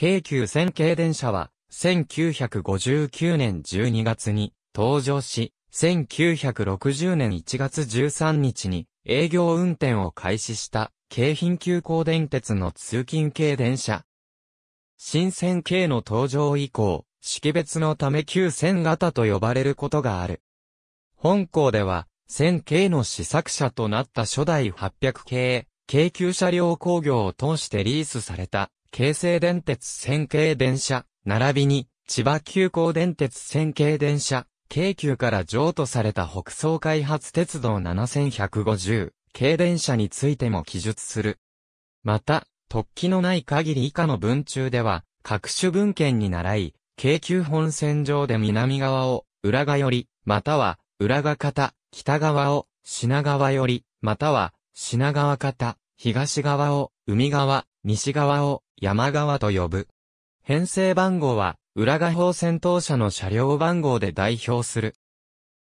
京急線系電車は、1959年12月に登場し、1960年1月13日に営業運転を開始した京浜急行電鉄の通勤系電車。新線系の登場以降、識別のため旧線型と呼ばれることがある。本校では、線系の試作車となった初代800系、京急車両工業を通してリースされた京成電鉄線系電車、並びに、千葉急行電鉄線系電車、京急から譲渡された北総開発鉄道7150、軽電車についても記述する。また、突起のない限り以下の文中では、各種文献に習い、京急本線上で南側を、浦賀より、または、浦賀方、北側を、品川より、または、品川方、東側を、海側、西側を山側と呼ぶ。編成番号は、浦賀砲戦闘車の車両番号で代表する。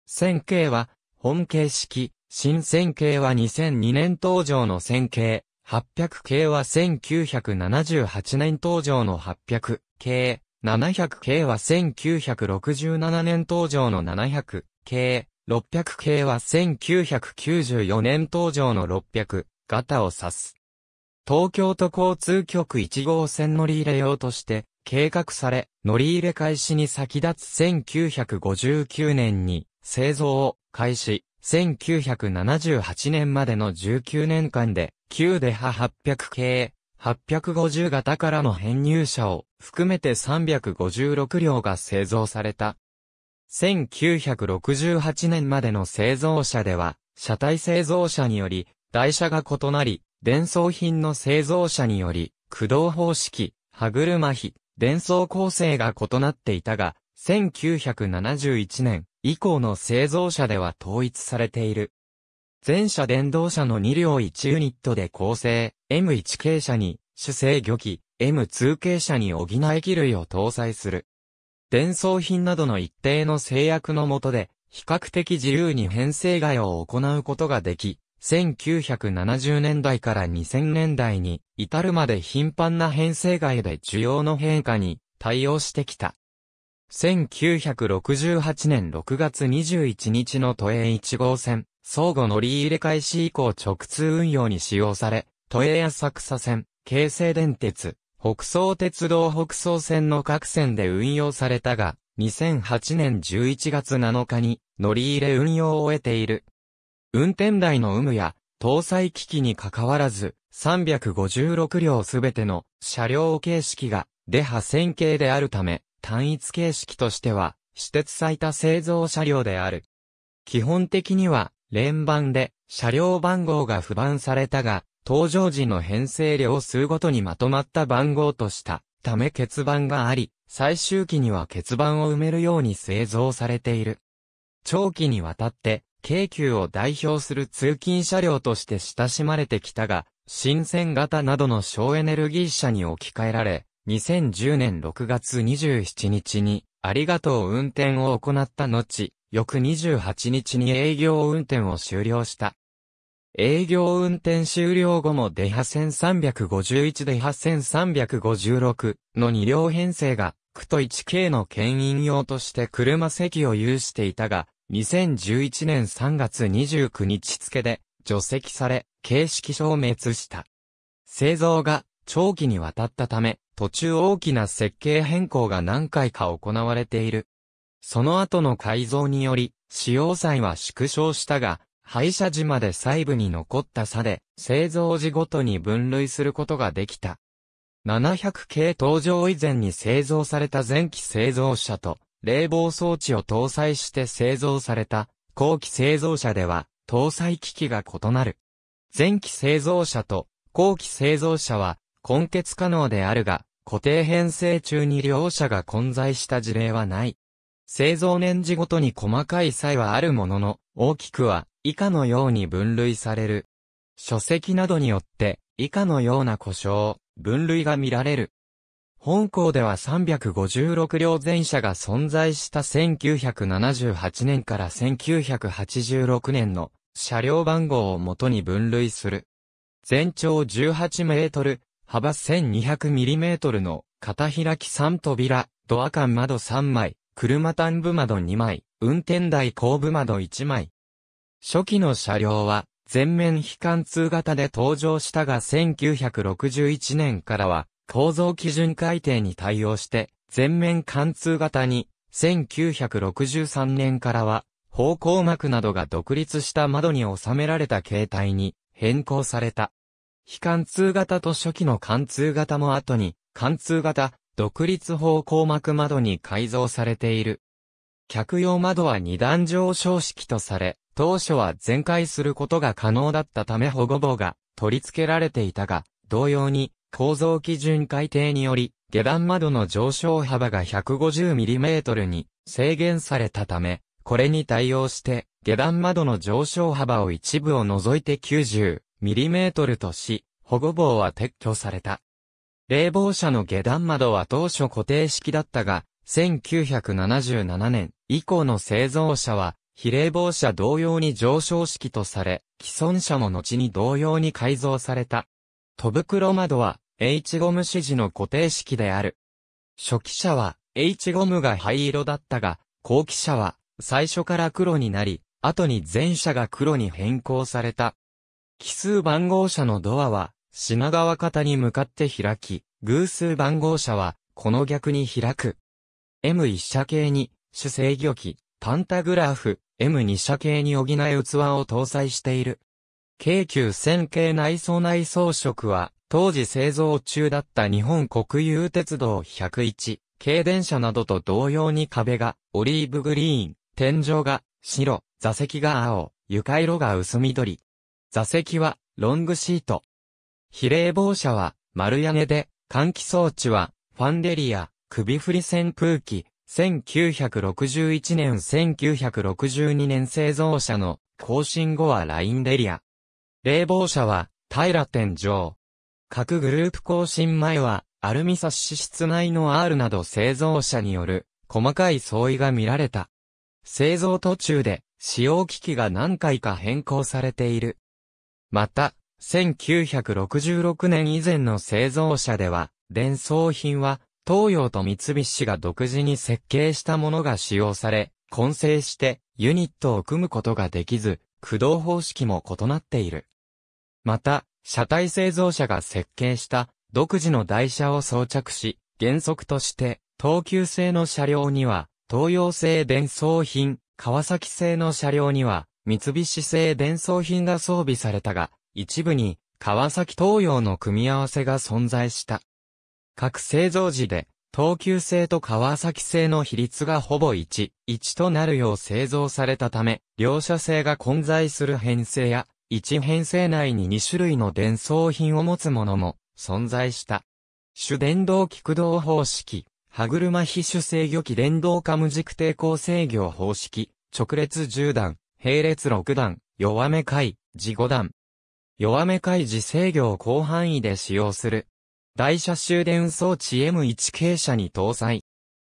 線形は、本形式、新線形は2002年登場の線形、800系は1978年登場の800系、700系は1967年登場の700系、600系は1994年登場の600型を指す。東京都交通局1号線乗り入れ用として計画され、乗り入れ開始に先立つ1959年に製造を開始、1978年までの19年間で、旧デハ800系、850型からの編入車を含めて356両が製造された。1968年までの製造車では、車体製造車により、台車が異なり、伝送品の製造者により、駆動方式、歯車比、伝送構成が異なっていたが、1971年以降の製造者では統一されている。全車電動車の2両1ユニットで構成、M1 系車に主制御機、M2 系車に補え機類を搭載する。伝送品などの一定の制約のもとで、比較的自由に編成外を行うことができ、1970年代から2000年代に至るまで頻繁な編成外で需要の変化に対応してきた。1968年6月21日の都営1号線、相互乗り入れ開始以降直通運用に使用され、都営浅草線、京成電鉄、北総鉄道北総線の各線で運用されたが、2008年11月7日に乗り入れ運用を終えている。運転台の有無や、搭載機器に関わらず、356両すべての車両形式が、出破線形であるため、単一形式としては、私鉄最多製造車両である。基本的には、連番で、車両番号が不番されたが、登場時の編成量数ごとにまとまった番号としたため欠番があり、最終期には欠番を埋めるように製造されている。長期にわたって京急を代表する通勤車両として親しまれてきたが、新線型などの省エネルギー車に置き換えられ、2010年6月27日に、ありがとう運転を行った後、翌28日に営業運転を終了した。営業運転終了後もデハ1351デハ1356の2両編成が、区と 1K の牽引用として車席を有していたが、2011年3月29日付で除籍され、形式消滅した。製造が長期にわたったため、途中大きな設計変更が何回か行われている。その後の改造により、使用際は縮小したが、廃車時まで細部に残った差で、製造時ごとに分類することができた。700系登場以前に製造された前期製造車と、冷房装置を搭載して製造された後期製造車では搭載機器が異なる。前期製造車と後期製造車は根結可能であるが、固定編成中に両者が混在した事例はない。製造年次ごとに細かい差はあるものの、大きくは以下のように分類される。書籍などによって以下のような故障、分類が見られる。本校では356両前車が存在した1978年から1986年の車両番号をもとに分類する。全長18メートル、幅1200ミリメートルの片開き3扉、ドア間窓3枚、車端部窓2枚、運転台後部窓1枚。初期の車両は全面非貫通型で登場したが1961年からは構造基準改定に対応して、全面貫通型に、1963年からは、方向膜などが独立した窓に収められた形態に変更された。非貫通型と初期の貫通型も後に、貫通型、独立方向膜窓に改造されている。客用窓は二段上昇式とされ、当初は全開することが可能だったため保護棒が取り付けられていたが、同様に構造基準改定により、下段窓の上昇幅が 150mm に制限されたため、これに対応して、下段窓の上昇幅を一部を除いて 90mm とし、保護棒は撤去された。冷房車の下段窓は当初固定式だったが、1977年以降の製造車は、非冷房車同様に上昇式とされ、既存車も後に同様に改造された。戸袋窓は、H ゴム指示の固定式である。初期車は H ゴムが灰色だったが、後期車は最初から黒になり、後に全車が黒に変更された。奇数番号車のドアは品川方に向かって開き、偶数番号車はこの逆に開く。M1 車系に主制御機、パンタグラフ、M2 車系に補う器を搭載している。京急線系内装内装色は当時製造中だった日本国有鉄道101、軽電車などと同様に壁がオリーブグリーン、天井が白、座席が青、床色が薄緑。座席はロングシート。比例防車は丸屋根で、換気装置はファンデリア、首振り扇風機、1961年1962年製造車の更新後はラインデリア。冷房車は平天井、各グループ更新前は、アルミサッシ室内の R など製造者による、細かい相違が見られた。製造途中で、使用機器が何回か変更されている。また、1966年以前の製造者では、伝送品は、東洋と三菱が独自に設計したものが使用され、混成してユニットを組むことができず、駆動方式も異なっている。また、車体製造者が設計した独自の台車を装着し、原則として東急製の車両には東洋製伝送品、川崎製の車両には三菱製伝送品が装備されたが、一部に川崎東洋の組み合わせが存在した。各製造時で東急製と川崎製の比率がほぼ1、1となるよう製造されたため、両車製が混在する編成や、一編成内に2種類の伝送品を持つものも存在した。主電動駆動方式、歯車非主制御機電動化無軸抵抗制御方式、直列10段、並列6段、弱め回、自5段。弱め回自制御を広範囲で使用する。台車終電装置 M1 傾斜に搭載。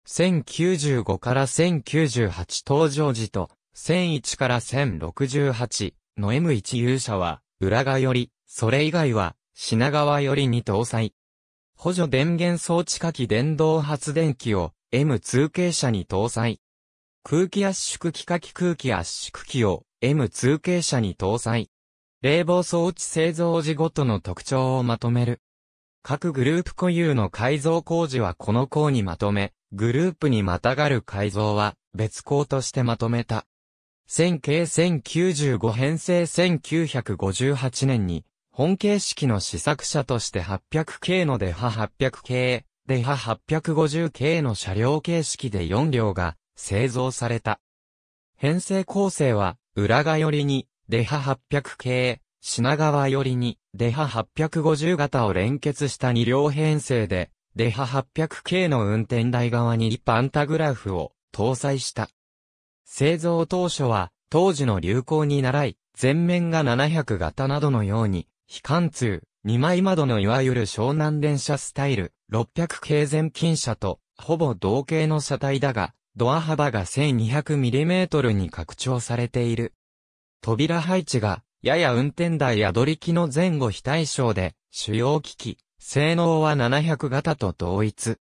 1095から1098登場時と、1001から1068、の M1 勇者は、裏側より、それ以外は、品川よりに搭載。補助電源装置下機電動発電機を M2 傾車に搭載。空気圧縮機下機空気圧縮機を M2 傾車に搭載。冷房装置製造時ごとの特徴をまとめる。各グループ固有の改造工事はこの項にまとめ、グループにまたがる改造は別項としてまとめた。1000系1095編成1958年に、本形式の試作車として800系のデハ800系、デハ850系の車両形式で4両が製造された。編成構成は、浦賀寄りに、デハ800系、品川寄りに、デハ850型を連結した2両編成で、デハ800系の運転台側にパンタグラフを搭載した。製造当初は、当時の流行に倣い、前面が700型などのように、非貫通、2枚窓のいわゆる湘南電車スタイル、600系前近車と、ほぼ同型の車体だが、ドア幅が 1200mm に拡張されている。扉配置が、やや運転台や取り機の前後非対称で、主要機器、性能は700型と同一。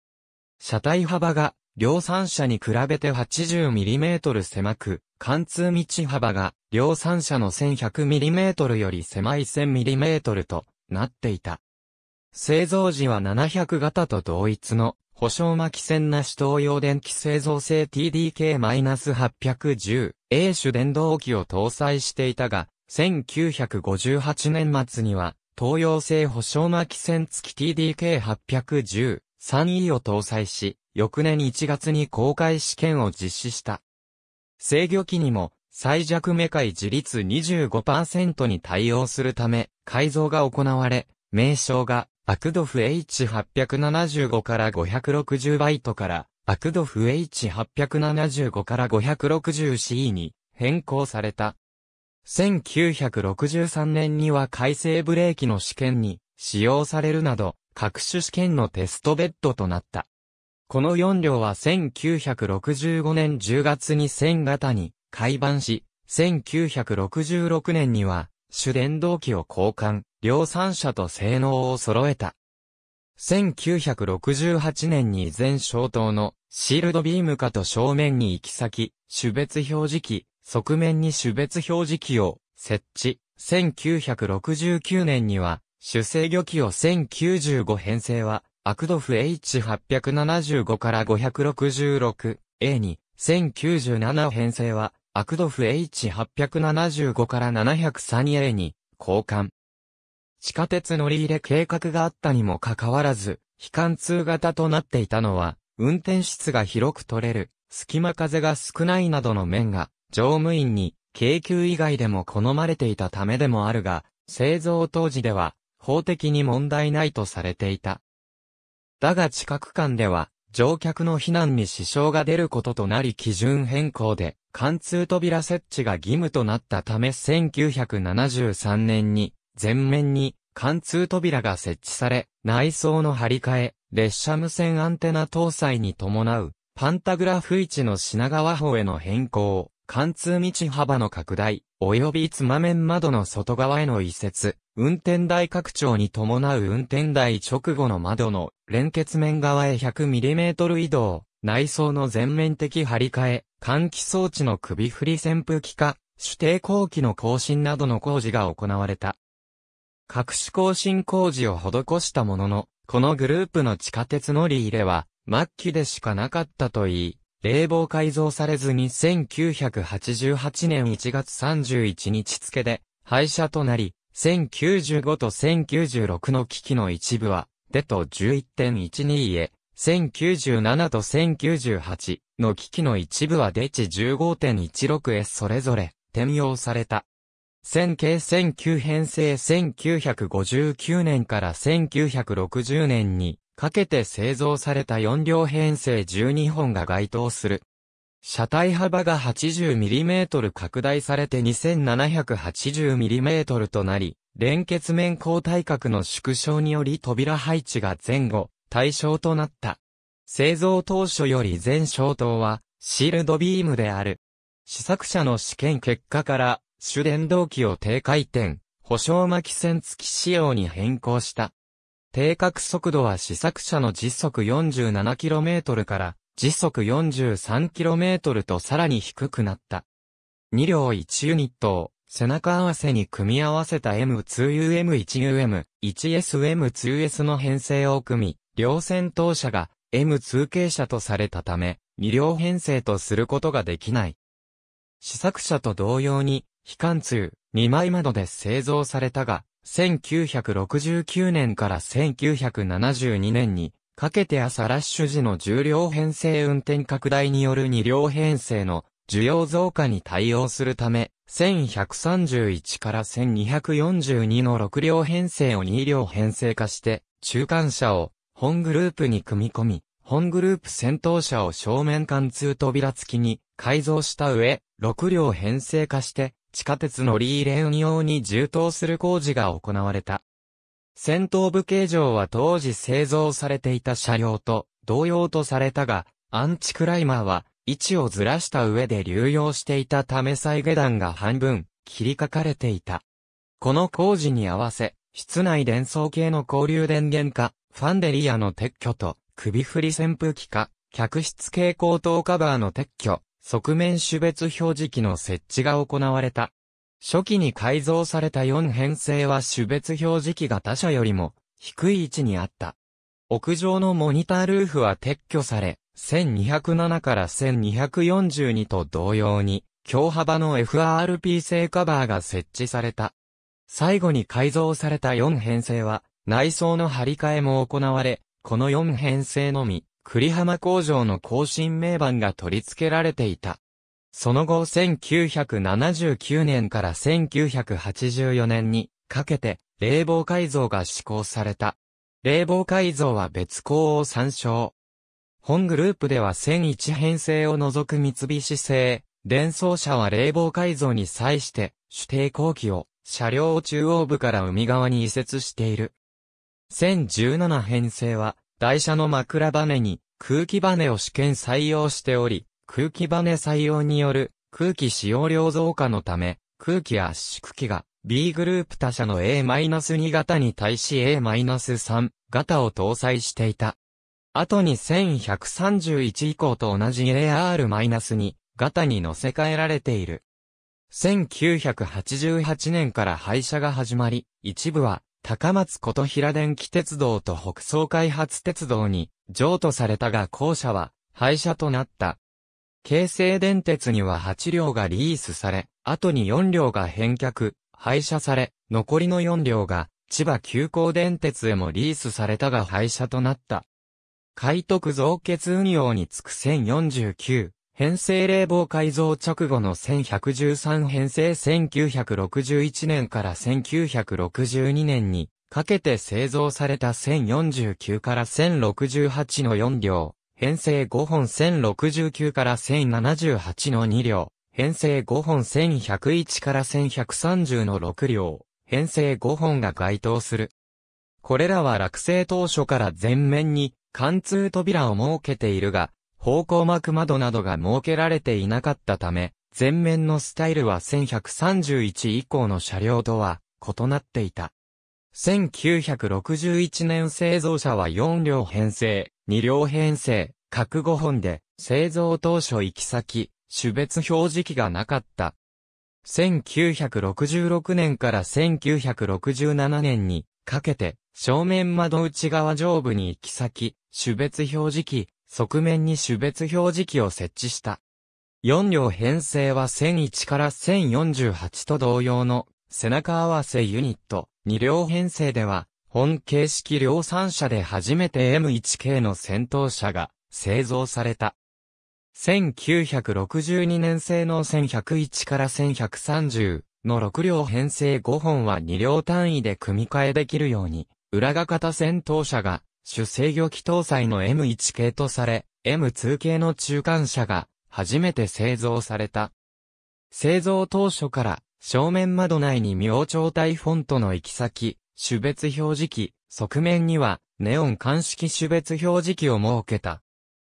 車体幅が量産車に比べて 80mm 狭く、貫通道幅が量産車の 1100mm より狭い 1000mm となっていた。製造時は700型と同一の保証巻線なし東洋電気製造製 TDK-810 A 種電動機を搭載していたが、1958年末には東洋製保証巻線付き TDK-810 3E を搭載し、翌年1月に公開試験を実施した。制御機にも最弱目界自立25%に対応するため改造が行われ、名称がアクドフ H875 から560バイトからアクドフ H875 から 560C に変更された。1963年には改正ブレーキの試験に使用されるなど、各種試験のテストベッドとなった。この4両は1965年10月に1000型に改版し、1966年には主電動機を交換、量産車と性能を揃えた。1968年に全消灯のシールドビーム化と正面に行き先、種別表示器、側面に種別表示器を設置。1969年には主制御機を1095編成はアクドフ H875 から566、A に、1097編成は、アクドフ H875 から 703A に、交換。地下鉄乗り入れ計画があったにもかかわらず、非貫通型となっていたのは、運転室が広く取れる、隙間風が少ないなどの面が、乗務員に、京急以外でも好まれていたためでもあるが、製造当時では、法的に問題ないとされていた。だが近く間では、乗客の避難に支障が出ることとなり基準変更で、貫通扉設置が義務となったため1973年に、全面に貫通扉が設置され、内装の張り替え、列車無線アンテナ搭載に伴う、パンタグラフ位置の品川方への変更、貫通道幅の拡大、及びつま面窓の外側への移設、運転台拡張に伴う運転台直後の窓の連結面側へ 100mm 移動、内装の全面的張り替え、換気装置の首振り扇風機化、指定工期の更新などの工事が行われた。各種更新工事を施したものの、このグループの地下鉄乗り入れは、末期でしかなかったといい、冷房改造されずに1988年1月31日付で廃車となり、1095と1096の機器の一部はでと11.12へ、1097と1098の機器の一部はデチ15.16へそれぞれ転用された。1000系1009編成1959年から1960年にかけて製造された4両編成12本が該当する車体幅が 80mm 拡大されて 2780mm となり、連結面交代角の縮小により扉配置が前後、対象となった。製造当初より全消灯は、シールドビームである。試作車の試験結果から、主電動機を低回転、保証巻き線付き仕様に変更した。定格速度は試作車の時速 47km から時速 43km とさらに低くなった。2両1ユニットを背中合わせに組み合わせた M2UM1UM、1SM2S の編成を組み、両戦闘車が M2 系車とされたため、2両編成とすることができない。試作車と同様に、非貫通、2枚窓で製造されたが、1969年から1972年に、かけて朝ラッシュ時の重量編成運転拡大による2両編成の需要増加に対応するため、1131から1242の6両編成を2両編成化して、中間車を本グループに組み込み、本グループ先頭車を正面貫通扉付きに改造した上、6両編成化して、地下鉄乗り入れ運用に充当する工事が行われた。戦闘部形状は当時製造されていた車両と同様とされたが、アンチクライマーは位置をずらした上で流用していたため再下段が半分切りかかれていた。この工事に合わせ、室内伝送系の交流電源化、ファンデリアの撤去と首振り扇風機化、客室蛍光灯カバーの撤去、側面種別表示器の設置が行われた。初期に改造された4編成は種別表示器が他社よりも低い位置にあった。屋上のモニタールーフは撤去され、1207から1242と同様に、強幅の FRP 製カバーが設置された。最後に改造された4編成は、内装の張り替えも行われ、この4編成のみ、栗浜工場の更新名板が取り付けられていた。その後1979年から1984年にかけて冷房改造が施行された。冷房改造は別項を参照。本グループでは1001編成を除く三菱製、電装車は冷房改造に際して主定後期を車両を中央部から海側に移設している。1017編成は台車の枕バネに空気バネを試験採用しており、空気バネ採用による空気使用量増加のため、空気圧縮機が B グループ他社の A-2 型に対し A-3 型を搭載していた。後に1131以降と同じ AR-2 型に乗せ替えられている。1988年から廃車が始まり、一部は高松琴平電気鉄道と北総開発鉄道に譲渡されたが後者は廃車となった。京成電鉄には8両がリースされ、後に4両が返却、廃車され、残りの4両が千葉急行電鉄へもリースされたが廃車となった。海徳造血運用につく1049、編成冷房改造直後の1113編成1961年から1962年にかけて製造された1049から1068の4両。編成5本1069から1078の2両、編成5本1101から1130の6両、編成5本が該当する。これらは落成当初から全面に貫通扉を設けているが、方向幕窓などが設けられていなかったため、前面のスタイルは1131以降の車両とは異なっていた。1961年製造車は4両編成、2両編成、各5本で、製造当初行き先、種別表示器がなかった。1966年から1967年にかけて、正面窓内側上部に行き先、種別表示器、側面に種別表示器を設置した。4両編成は1001から1048と同様の背中合わせユニット、二両編成では、本形式量産車で初めて M1 系の戦闘車が製造された。1962年製の1101から1130の6両編成5本は2両単位で組み替えできるように、裏が型戦闘車が主制御機搭載の M1 系とされ、M2 系の中間車が初めて製造された。製造当初から正面窓内に明朝体フォントの行き先、種別表示器、側面には、ネオン鑑識種別表示器を設けた。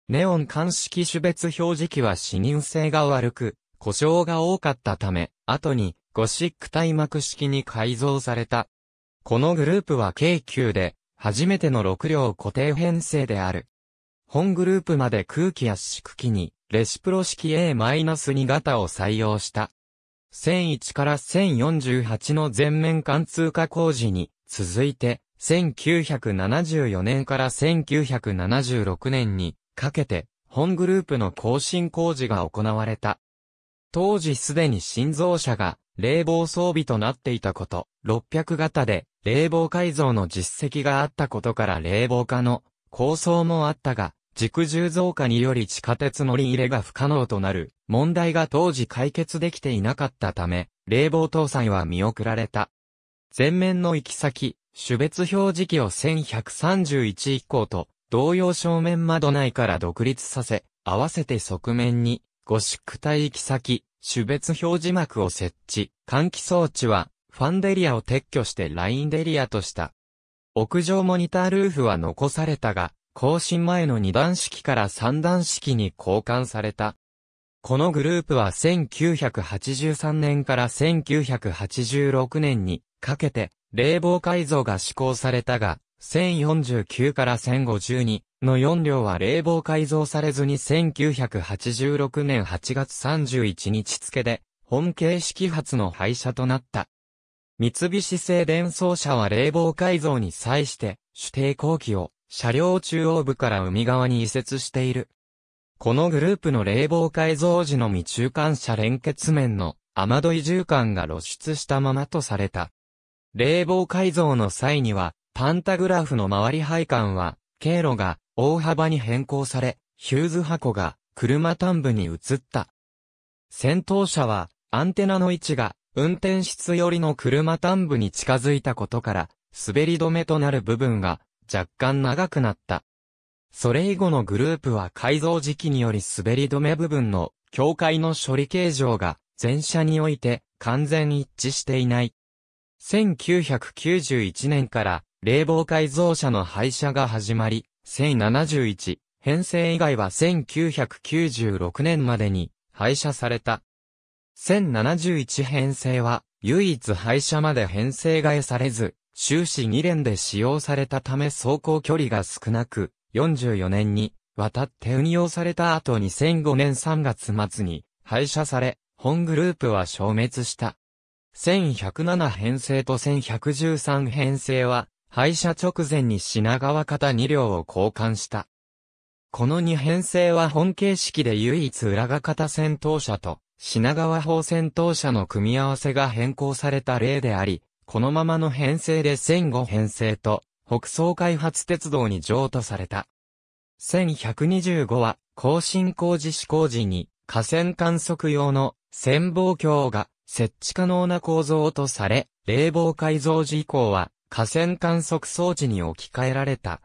ネオン鑑識種別表示器は視認性が悪く、故障が多かったため、後にゴシック対膜式に改造された。このグループは京急で、初めての6両固定編成である。本グループまで空気圧縮機に、レシプロ式 A-2 型を採用した。1001から1048の全面貫通化工事に続いて、1974年から1976年にかけて、本グループの更新工事が行われた。当時すでに新造車が冷房装備となっていたこと、600型で冷房改造の実績があったことから冷房化の構想もあったが、軸重増加により地下鉄乗り入れが不可能となる問題が当時解決できていなかったため、冷房搭載は見送られた。前面の行き先、種別表示器を1131以降と、同様正面窓内から独立させ、合わせて側面に、ゴシック体行き先、種別表示幕を設置、換気装置は、ファンデリアを撤去してラインデリアとした。屋上モニタールーフは残されたが、更新前の2段式から3段式に交換された。このグループは1983年から1986年にかけて、冷房改造が施行されたが、1049から1052の4両は冷房改造されずに1986年8月31日付で、本形式発の廃車となった。三菱製電装車は冷房改造に際して、主定工期を車両中央部から海側に移設しているこのグループの冷房改造時のみ中間車連結面の雨どい住管が露出したままとされた。冷房改造の際には、パンタグラフの周り配管は、経路が大幅に変更され、ヒューズ箱が車端部に移った。先頭車は、アンテナの位置が運転室寄りの車端部に近づいたことから、滑り止めとなる部分が若干長くなった。それ以後のグループは改造時期により滑り止め部分の境界の処理形状が全車において完全一致していない。1991年から冷房改造車の廃車が始まり、1071編成以外は1996年までに廃車された。1071編成は唯一廃車まで編成替えされず、終始2連で使用されたため走行距離が少なく、44年に渡って運用された後2005年3月末に廃車され、本グループは消滅した。1107編成と1113編成は廃車直前に品川方2両を交換した。この2編成は本形式で唯一裏方戦闘車と品川方戦闘車の組み合わせが変更された例であり、このままの編成で1005編成と北総開発鉄道に譲渡された。1125は、更新工事施工時に、河川観測用の潜望鏡が設置可能な構造とされ、冷房改造時以降は、河川観測装置に置き換えられた。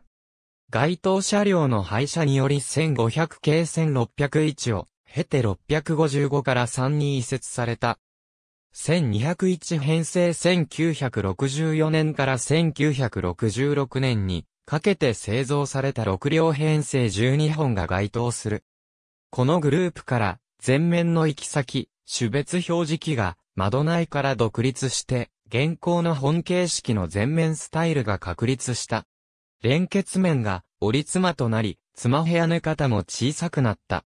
該当車両の廃車により1500系1601を経て655から3に移設された。1201編成1964年から1966年にかけて製造された6両編成12本が該当する。このグループから前面の行き先、種別表示器が窓内から独立して現行の本形式の前面スタイルが確立した。連結面が折り妻となり、妻部屋の方も小さくなった。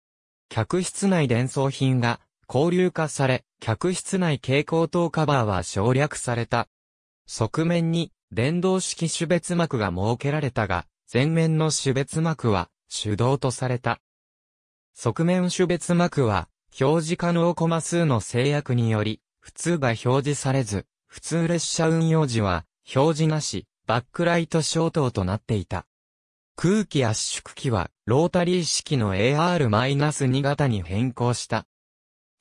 客室内伝送品が交流化され、客室内蛍光灯カバーは省略された。側面に電動式種別膜が設けられたが、前面の種別膜は手動とされた。側面種別膜は、表示可能コマ数の制約により、普通が表示されず、普通列車運用時は、表示なし、バックライト消灯となっていた。空気圧縮機は、ロータリー式の AR-2 型に変更した。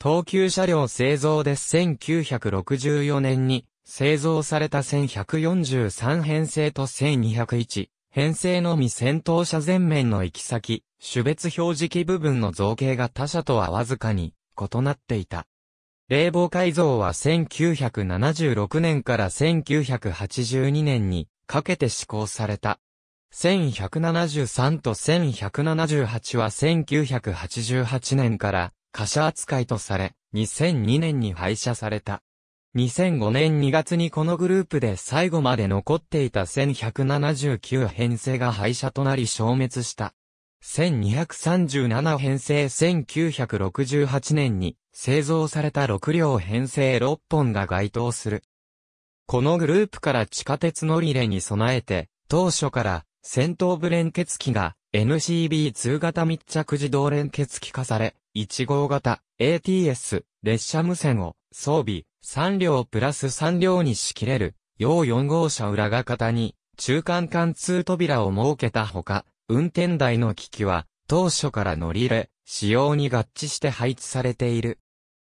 東急車両製造で1964年に製造された1143編成と1201編成のみ先頭車前面の行き先、種別表示器部分の造形が他社とはわずかに異なっていた。冷房改造は1976年から1982年にかけて施行された。1173と1178は1988年から貨車扱いとされ、2002年に廃車された。2005年2月にこのグループで最後まで残っていた1179編成が廃車となり消滅した。1237編成1968年に製造された6両編成6本が該当する。このグループから地下鉄乗り入れに備えて、当初から戦闘部連結機が NCB2 型密着自動連結機化され、1号型 ATS 列車無線を装備3両プラス3両に仕切れる、要4号車裏が型に中間貫通扉を設けたほか、運転台の機器は当初から乗り入れ、仕様に合致して配置されている。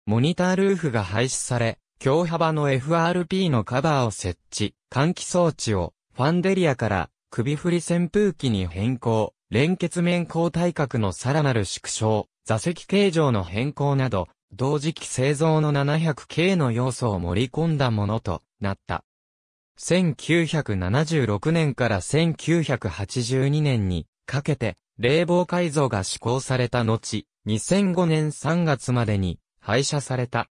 モニタールーフが廃止され、強幅の FRP のカバーを設置、換気装置をファンデリアから首振り扇風機に変更、連結面交対角のさらなる縮小、座席形状の変更など、同時期製造の 700K の要素を盛り込んだものとなった。1976年から1982年にかけて冷房改造が施行された後、2005年3月までに廃車された。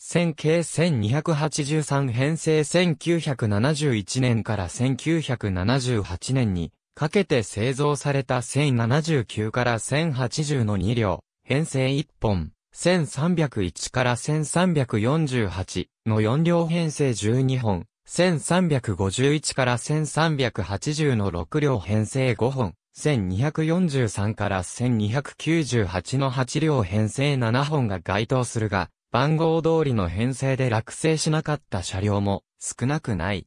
0 k 1283編成1971年から1978年にかけて製造された1079から1080の2両、編成1本、1301から1348の4両編成12本、1351から1380の6両編成5本、1243から1298の8両編成7本が該当するが、番号通りの編成で落成しなかった車両も少なくない。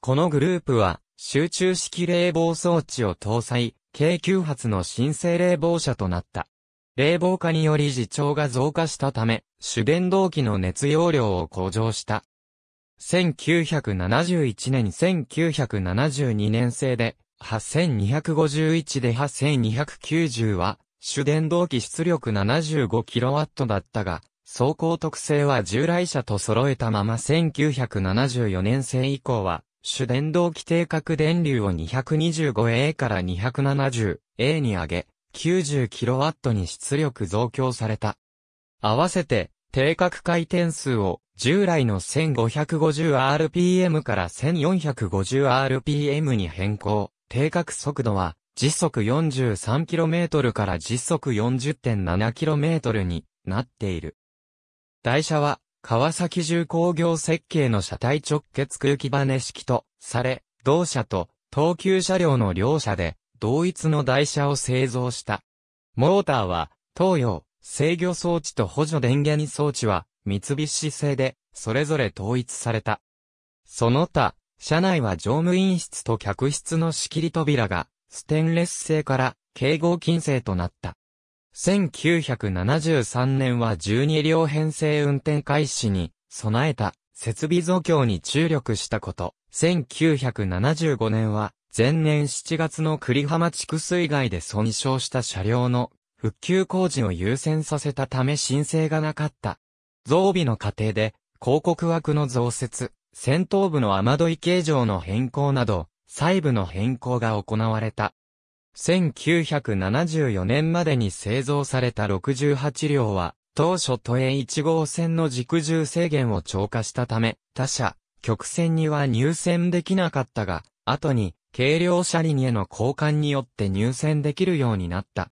このグループは、集中式冷房装置を搭載、計9発の新生冷房車となった。冷房化により自長が増加したため、主電動機の熱容量を向上した。1971年1972年製で、8251で8290は、主電動機出力 75kW だったが、走行特性は従来車と揃えたまま1974年製以降は、主電動機定格電流を 225A から 270A に上げ、90kW に出力増強された。合わせて、定格回転数を従来の 1550rpm から 1450rpm に変更。定格速度は時速 43km から時速 40.7km になっている。台車は川崎重工業設計の車体直結空気バネ式とされ、同社と東急車両の両社で同一の台車を製造した。モーターは東洋、制御装置と補助電源装置は三菱製でそれぞれ統一された。その他、車内は乗務員室と客室の仕切り扉がステンレス製から、警合金製となった。1973年は12両編成運転開始に備えた設備増強に注力したこと。1975年は前年7月の栗浜地区水害で損傷した車両の復旧工事を優先させたため申請がなかった。増備の過程で広告枠の増設、戦闘部の雨どい形状の変更など、細部の変更が行われた。1974年までに製造された68両は、当初都営1号線の軸重制限を超過したため、他社、曲線には入線できなかったが、後に、軽量車輪への交換によって入線できるようになった。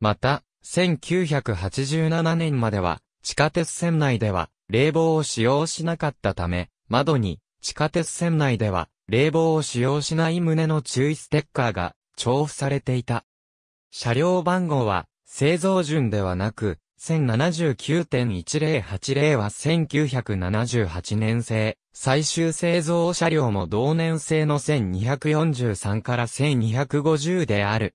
また、1987年までは、地下鉄線内では、冷房を使用しなかったため、窓に、地下鉄線内では、冷房を使用しない旨の注意ステッカーが重複されていた。車両番号は、製造順ではなく、1079.1080は1978年製、最終製造車両も同年製の1243から1250である。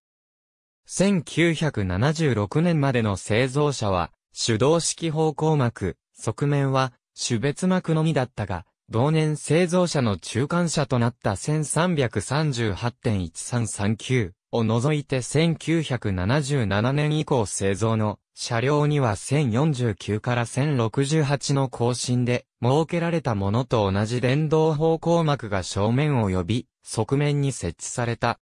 1976年までの製造車は、手動式方向幕、側面は、種別幕のみだったが、同年製造者の中間車となった1338.1339を除いて1977年以降製造の車両には1049から1068の更新で設けられたものと同じ電動方向膜が正面及び側面に設置された。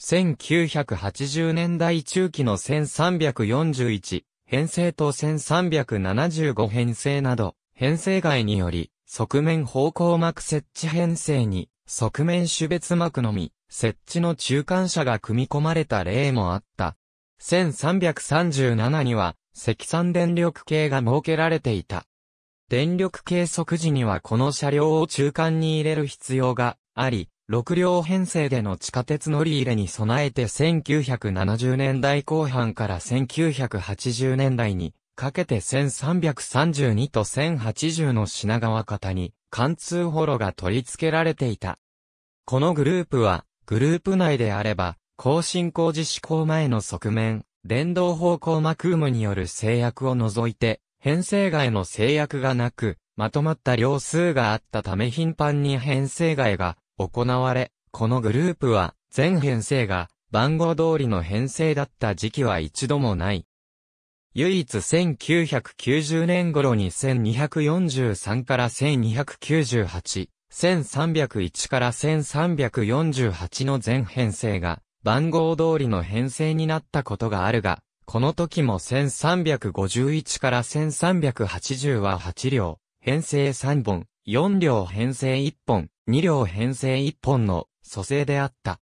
1980年代中期の1341編成と1375編成など編成外により側面方向膜設置編成に、側面種別膜のみ、設置の中間車が組み込まれた例もあった。1337には、積算電力計が設けられていた。電力計測時にはこの車両を中間に入れる必要があり、6両編成での地下鉄乗り入れに備えて1970年代後半から1980年代にかけて1332と1080の品川方に貫通ホロが取り付けられていた。このグループは、グループ内であれば、更新工事施行前の側面、電動方向ームによる制約を除いて、編成外の制約がなく、まとまった量数があったため頻繁に編成外が行われ、このグループは全編成が番号通りの編成だった時期は一度もない。唯一1990年頃に1243から1298、1301から1348の全編成が番号通りの編成になったことがあるが、この時も1351から1380は8両、編成3本、4両編成1本、2両編成1本の蘇生であった。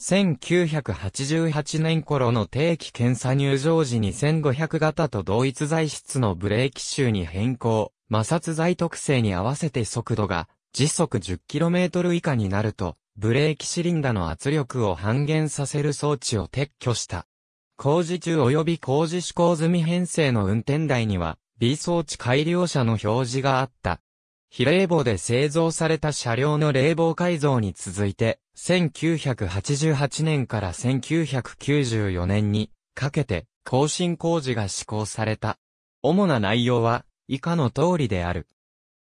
1988年頃の定期検査入場時に1500型と同一材質のブレーキシに変更、摩擦材特性に合わせて速度が時速 10km 以下になると、ブレーキシリンダの圧力を半減させる装置を撤去した。工事中及び工事施行済み編成の運転台には、B 装置改良者の表示があった。非冷房で製造された車両の冷房改造に続いて、1988年から1994年にかけて更新工事が施行された。主な内容は以下の通りである。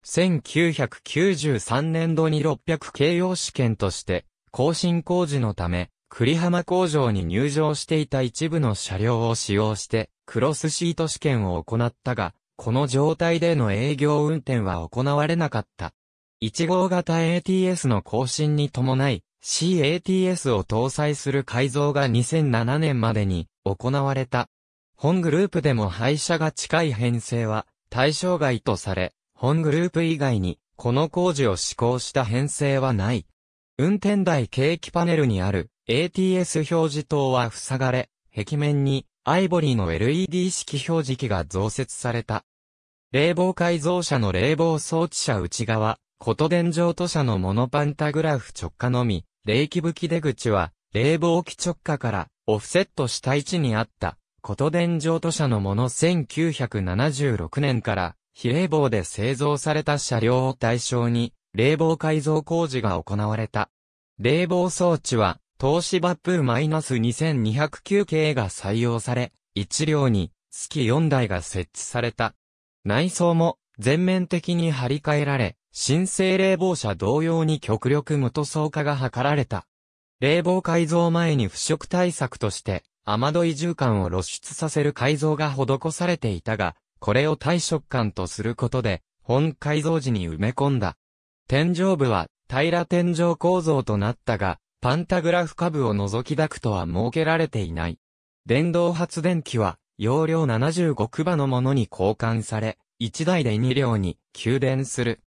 1993年度に600形容試験として更新工事のため栗浜工場に入場していた一部の車両を使用してクロスシート試験を行ったが、この状態での営業運転は行われなかった。1号型 ATS の更新に伴い、CATS を搭載する改造が2007年までに行われた。本グループでも廃車が近い編成は対象外とされ、本グループ以外にこの工事を施行した編成はない。運転台景気パネルにある ATS 表示灯は塞がれ、壁面にアイボリーの LED 式表示器が増設された。冷房改造車の冷房装置車内側、こと電状と車のモノパンタグラフ直下のみ、冷気吹き出口は、冷房機直下からオフセットした位置にあった、こと電譲渡車のもの1976年から、非冷房で製造された車両を対象に、冷房改造工事が行われた。冷房装置は、東芝プー -2209 系が採用され、1両に、月4台が設置された。内装も、全面的に張り替えられ、新生冷房車同様に極力無塗装化が図られた。冷房改造前に腐食対策として、雨どい住感を露出させる改造が施されていたが、これを退食感とすることで、本改造時に埋め込んだ。天井部は平ら天井構造となったが、パンタグラフ下部を覗き抱くとは設けられていない。電動発電機は容量75区場のものに交換され、1台で2両に給電する。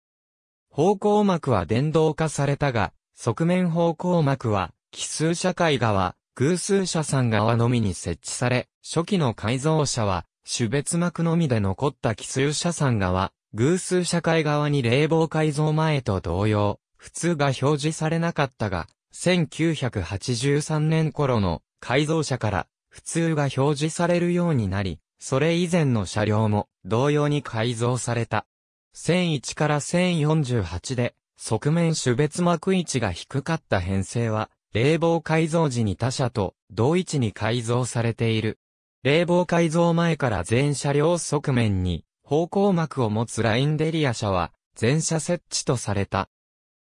方向膜は電動化されたが、側面方向膜は、奇数社会側、偶数社さん側のみに設置され、初期の改造車は、種別膜のみで残った奇数社さん側、偶数社会側に冷房改造前と同様、普通が表示されなかったが、1983年頃の改造車から普通が表示されるようになり、それ以前の車両も同様に改造された。1001から1048で、側面種別膜位置が低かった編成は、冷房改造時に他社と同位置に改造されている。冷房改造前から全車両側面に方向膜を持つラインデリア車は全車設置とされた。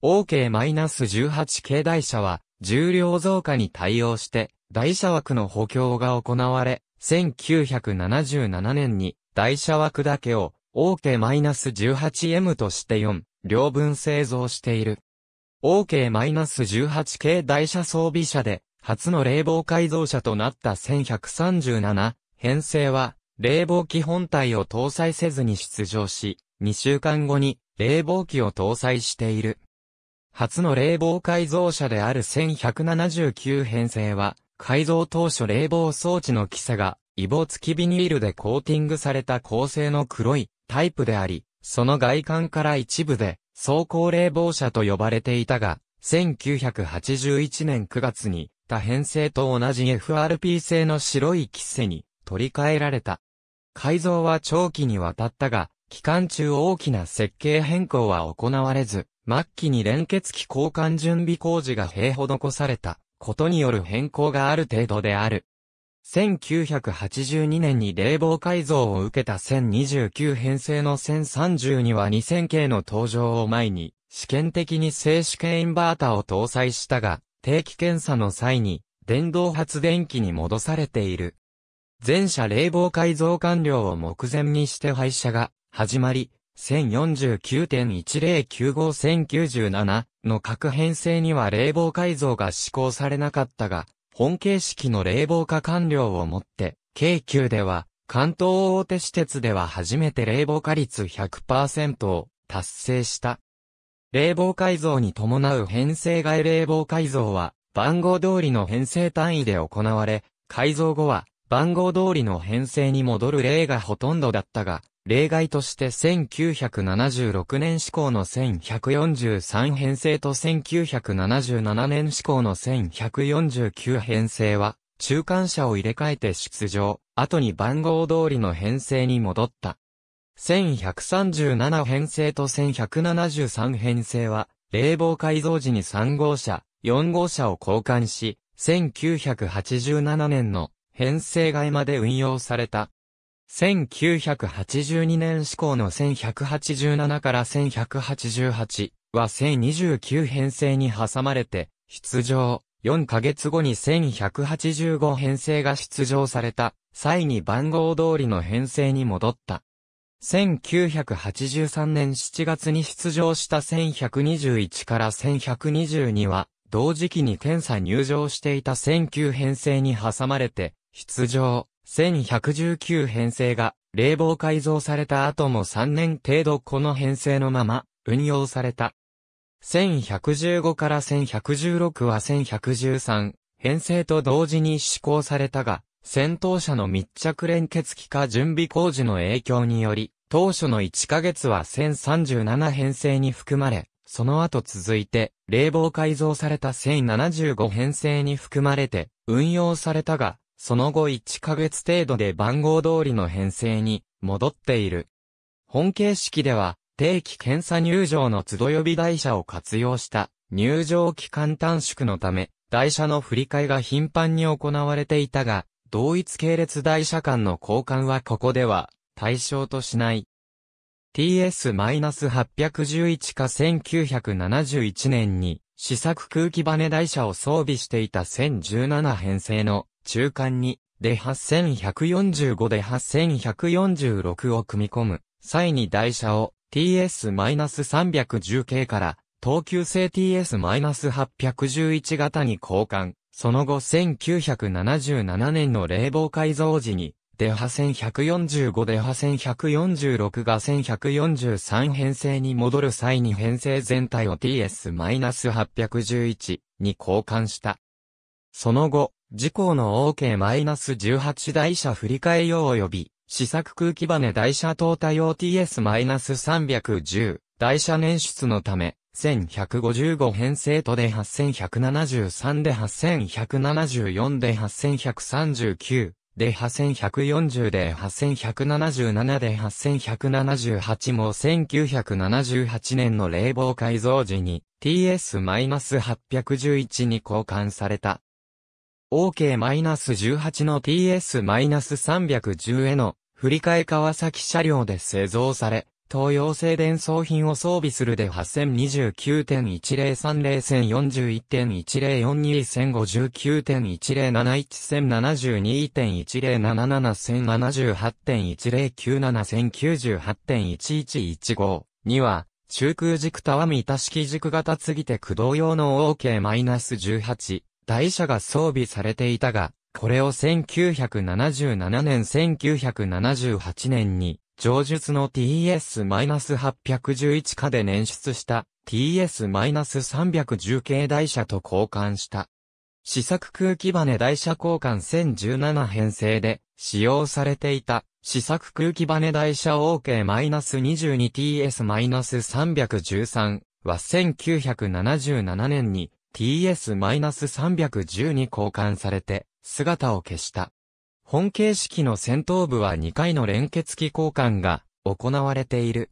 OK-18 系台車は重量増加に対応して台車枠の補強が行われ、1977年に台車枠だけを OK-18M として4、両分製造している。OK-18 系台車装備車で、初の冷房改造車となった1137、編成は、冷房機本体を搭載せずに出場し、2週間後に冷房機を搭載している。初の冷房改造車である1179編成は、改造当初冷房装置の基差がイボ付きビニールでコーティングされた構成の黒いタイプであり、その外観から一部で、走行冷房車と呼ばれていたが、1981年9月に、多編成と同じ FRP 製の白いキッセに取り替えられた。改造は長期にわたったが、期間中大きな設計変更は行われず、末期に連結器交換準備工事が平施されたことによる変更がある程度である。1982年に冷房改造を受けた1029編成の1032は2000系の登場を前に、試験的に静止系インバータを搭載したが、定期検査の際に、電動発電機に戻されている。全車冷房改造完了を目前にして廃車が始まり、1049.1095-1097の各編成には冷房改造が施行されなかったが、本形式の冷房化完了をもって、京急では、関東大手私鉄では初めて冷房化率100%を達成した。冷房改造に伴う編成外冷房改造は、番号通りの編成単位で行われ、改造後は、番号通りの編成に戻る例がほとんどだったが、例外として1976年施行の1143編成と1977年施行の1149編成は、中間車を入れ替えて出場、後に番号通りの編成に戻った。1137編成と1173編成は、冷房改造時に3号車、4号車を交換し、1987年の編成外まで運用された。1982年志向の1187から1188は1029編成に挟まれて出場。4ヶ月後に1185編成が出場された際に番号通りの編成に戻った。1983年7月に出場した1121から1122は、同時期に検査入場していた19編成に挟まれて、出場。1119編成が冷房改造された後も3年程度この編成のまま運用された。1115から1116は1113編成と同時に施行されたが、戦闘車の密着連結機化準備工事の影響により、当初の1ヶ月は1037編成に含まれ、その後続いて、冷房改造された1075編成に含まれて、運用されたが、その後1ヶ月程度で番号通りの編成に戻っている。本形式では、定期検査入場の都度予備台車を活用した入場期間短縮のため、台車の振り替えが頻繁に行われていたが、同一系列台車間の交換はここでは対象としない。TS-811 か1971年に試作空気バネ台車を装備していた1017編成の中間に、で8145で8146を組み込む際に台車を TS-310 系から等級製 TS-811 型に交換。その後1977年の冷房改造時に、で8 1 4 5で8 1 4 6が1143編成に戻る際に編成全体を TS-811 に交換した。その後、事公の OK-18 台車振り替え用及び、試作空気バネ台車淘汰用 TS-310 台車捻出のため、1155編成とで8173で8174で8139で8140で8177で8178も1978年の冷房改造時に TS-811 に交換された OK-18 の TS-310 への振り替え川崎車両で製造され、東洋製電装品を装備するで8 0 2 9 1 0 3 0 1 0 4 1 1 0 7 1 0 7 1 0 2 1 0 7 7 1 7 1 7 1 7 8 1 0 9 8 1 0 9 8 1 1 1 5には、中空軸たわみた式軸型継ぎて駆動用の OK-18 台車が装備されていたが、これを1977年1978年に、上述の TS-811 下で捻出した TS-310 系台車と交換した。試作空気バネ台車交換1017編成で使用されていた試作空気バネ台車 OK-22TS-313 は1977年に TS-310 に交換されて、姿を消した。本形式の戦闘部は2回の連結機交換が行われている。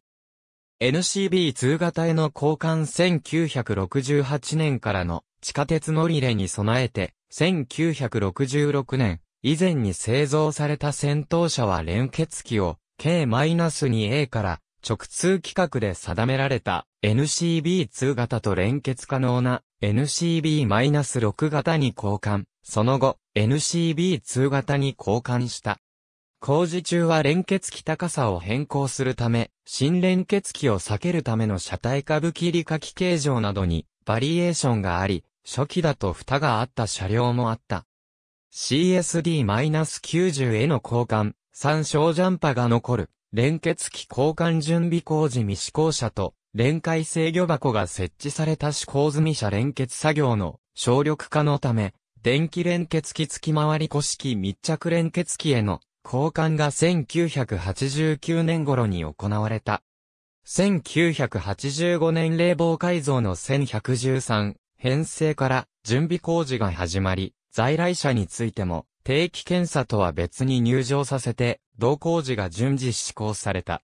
NCB2 型への交換1968年からの地下鉄乗り入れに備えて、1966年以前に製造された戦闘車は連結機を K-2A から直通規格で定められた NCB2 型と連結可能な NCB-6 型に交換、その後 NCB2 型に交換した。工事中は連結機高さを変更するため、新連結機を避けるための車体下部切り書き形状などにバリエーションがあり、初期だと蓋があった車両もあった。CSD-90 への交換、3小ジャンパが残る。連結機交換準備工事未施行者と、連海制御箱が設置された施行済み車連結作業の省力化のため、電気連結機付き回り古式密着連結機への交換が1989年頃に行われた。1985年冷房改造の1113編成から準備工事が始まり、在来車についても定期検査とは別に入場させて同工事が順次施行された。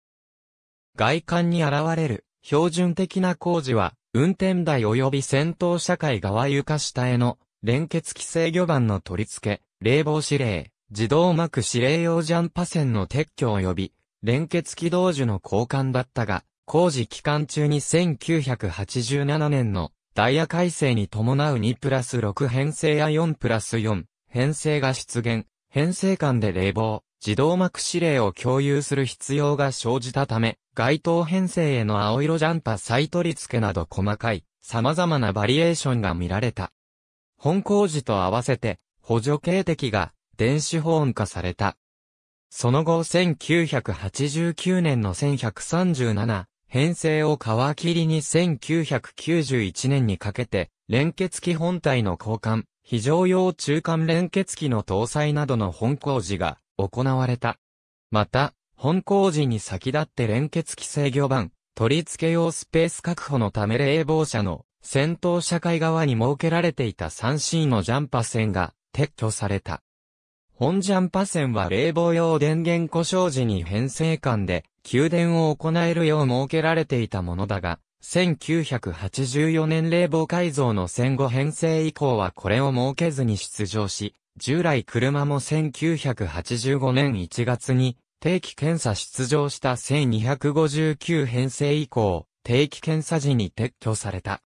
外観に現れる標準的な工事は、運転台及び先頭社会側床下への連結規制魚板の取り付け、冷房指令、自動幕指令用ジャンパ線の撤去及び、連結軌道樹の交換だったが、工事期間中に1987年のダイヤ改正に伴う2プラス6編成や4プラス4編成が出現、編成間で冷房、自動幕指令を共有する必要が生じたため、該当編成への青色ジャンパ再取り付けなど細かい、様々なバリエーションが見られた。本工事と合わせて、補助形笛が電子保温化された。その後1989年の1137、編成を皮切りに1991年にかけて、連結機本体の交換、非常用中間連結機の搭載などの本工事が行われた。また、本工事に先立って連結規制魚板、取り付け用スペース確保のため冷房車の先頭車会側に設けられていた 3C のジャンパ線が撤去された。本ジャンパ線は冷房用電源故障時に編成間で給電を行えるよう設けられていたものだが、1984年冷房改造の戦後編成以降はこれを設けずに出場し、従来車も1985年1月に定期検査出場した1259編成以降、定期検査時に撤去された。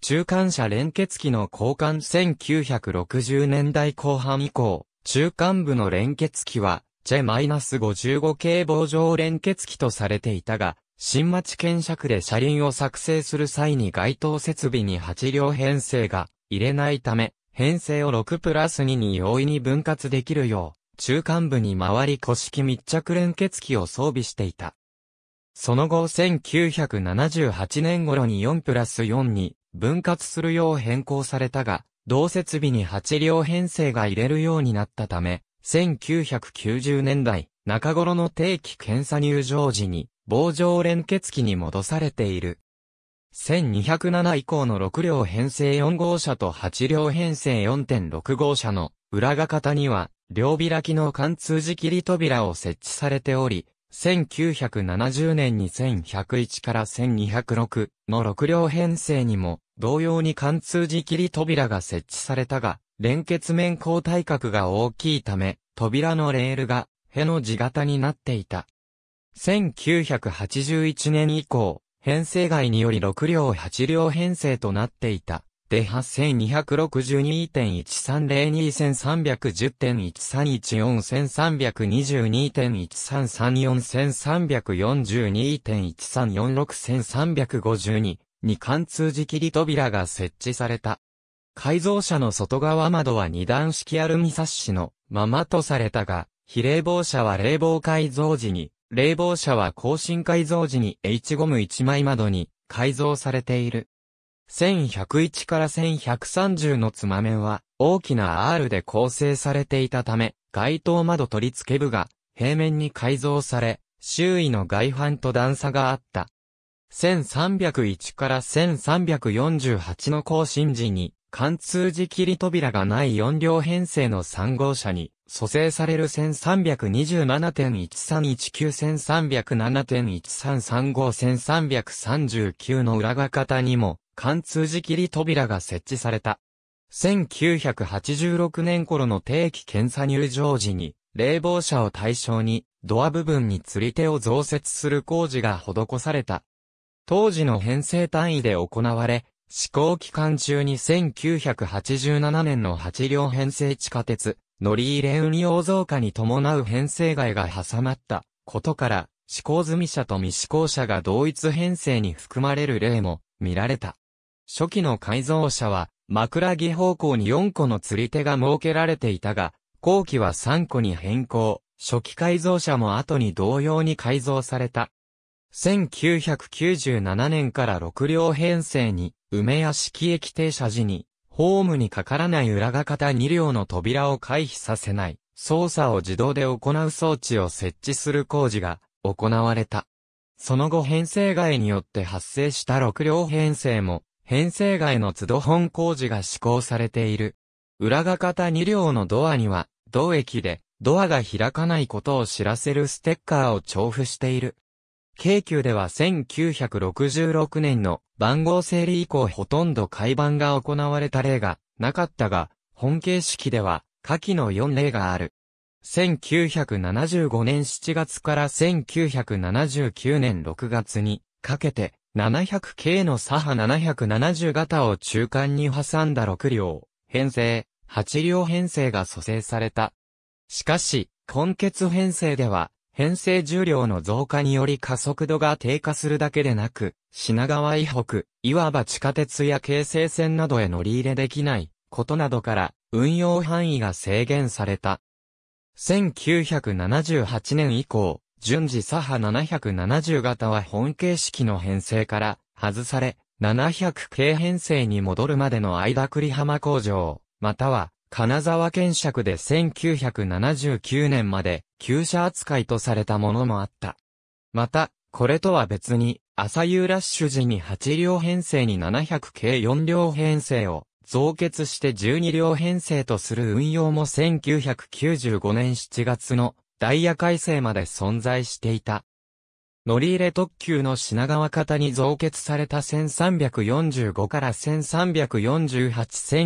中間車連結機の交換1960年代後半以降、中間部の連結機は、チェ -55 系棒状連結機とされていたが、新町検釈で車輪を作成する際に該当設備に8両編成が入れないため、編成を6プラス2に容易に分割できるよう、中間部に回り古式密着連結機を装備していた。その後1978年頃に4プラス4に分割するよう変更されたが、同設備に8両編成が入れるようになったため、1990年代中頃の定期検査入場時に棒状連結機に戻されている。1207以降の6両編成4号車と8両編成4.6号車の裏側方には、両開きの貫通時切り扉を設置されており、1970年に1101から1206の6両編成にも、同様に貫通時切り扉が設置されたが、連結面交代角が大きいため、扉のレールが、への字型になっていた。1981年以降、編成外により6両8両編成となっていた。で、8 2 6 2 1 3 0 2 1 3 1 4 1 3 2 2 1 3 4 1 3 4 2 1 3 2 1 3 4 1 3 4 2 1 3 4 2 1 3 4 2 1 3 4 2 1 3 4 2 1 3 4 2 1 3 4 2 1 3 4 2 1 3 4 2 1 3 4 2 1 3 4 2 1 3 4 2 1 3 4 2 1 3 4 2 1 3 4 2 1冷房車は更新改造時に H ゴム1枚窓に改造されている。1101から1130のつまめは大きな R で構成されていたため、街灯窓取り付け部が平面に改造され、周囲の外反と段差があった。1301から1348の更新時に貫通時切り扉がない4両編成の3号車に、蘇生される1 327.1319 1 307.1335 1 339の裏方にも、貫通時切り扉が設置された。1986年頃の定期検査入場時に、冷房車を対象に、ドア部分に釣り手を増設する工事が施された。当時の編成単位で行われ、試行期間中に1987年の8両編成地下鉄、乗り入れ運用増加に伴う編成外が挟まったことから、試行済み車と未試行車が同一編成に含まれる例も見られた。初期の改造車は、枕木方向に4個の釣り手が設けられていたが、後期は3個に変更。初期改造車も後に同様に改造された。1997年から6両編成に、梅屋敷駅停車時に、ホームにかからない裏方2両の扉を回避させない、操作を自動で行う装置を設置する工事が行われた。その後編成外によって発生した6両編成も、編成外の都度本工事が施行されている。裏方2両のドアには、同駅で、ドアが開かないことを知らせるステッカーを調布している。京急では1966年の番号整理以降ほとんど改版が行われた例がなかったが、本形式では下記の4例がある。1975年7月から1979年6月にかけて 700K の左派770型を中間に挟んだ6両編成、8両編成が蘇生された。しかし、根結編成では編成重量の増加により加速度が低下するだけでなく、品川以北、いわば地下鉄や京成線などへ乗り入れできないことなどから、運用範囲が制限された。1978年以降、順次左派770型は本形式の編成から外され、700系編成に戻るまでの間栗浜工場、または金沢検釈で1979年まで、旧車扱いとされたものもあった。また、これとは別に、朝夕ラッシュ時に8両編成に700系4両編成を増結して12両編成とする運用も1995年7月のダイヤ改正まで存在していた。乗り入れ特急の品川方に増結された1345から1348、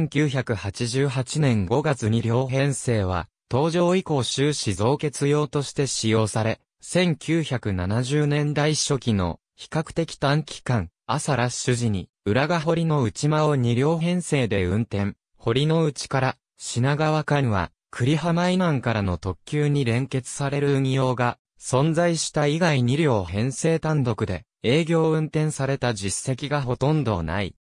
1988年5月に両編成は、登場以降終始増結用として使用され、1970年代初期の比較的短期間、朝ラッシュ時に、浦賀堀の内間を2両編成で運転、堀の内から品川間は、栗浜以南からの特急に連結される運用が存在した以外2両編成単独で営業運転された実績がほとんどない。